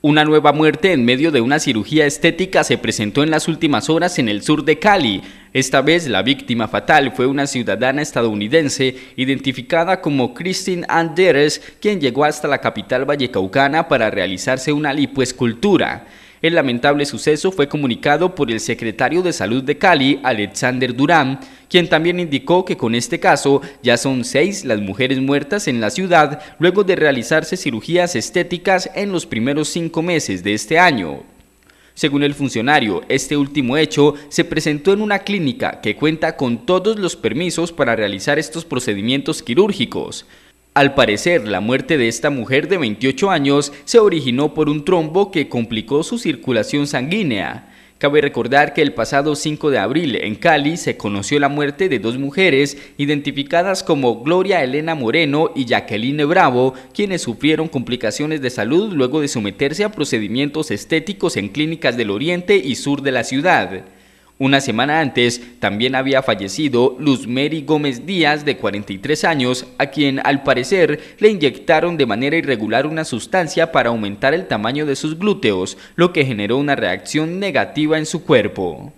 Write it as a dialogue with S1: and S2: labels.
S1: Una nueva muerte en medio de una cirugía estética se presentó en las últimas horas en el sur de Cali. Esta vez la víctima fatal fue una ciudadana estadounidense identificada como Christine Anderes, quien llegó hasta la capital vallecaucana para realizarse una lipoescultura. El lamentable suceso fue comunicado por el secretario de Salud de Cali, Alexander Durán, quien también indicó que con este caso ya son seis las mujeres muertas en la ciudad luego de realizarse cirugías estéticas en los primeros cinco meses de este año. Según el funcionario, este último hecho se presentó en una clínica que cuenta con todos los permisos para realizar estos procedimientos quirúrgicos. Al parecer, la muerte de esta mujer de 28 años se originó por un trombo que complicó su circulación sanguínea. Cabe recordar que el pasado 5 de abril en Cali se conoció la muerte de dos mujeres identificadas como Gloria Elena Moreno y Jacqueline Bravo, quienes sufrieron complicaciones de salud luego de someterse a procedimientos estéticos en clínicas del oriente y sur de la ciudad. Una semana antes también había fallecido Luz Mary Gómez Díaz de 43 años, a quien al parecer le inyectaron de manera irregular una sustancia para aumentar el tamaño de sus glúteos, lo que generó una reacción negativa en su cuerpo.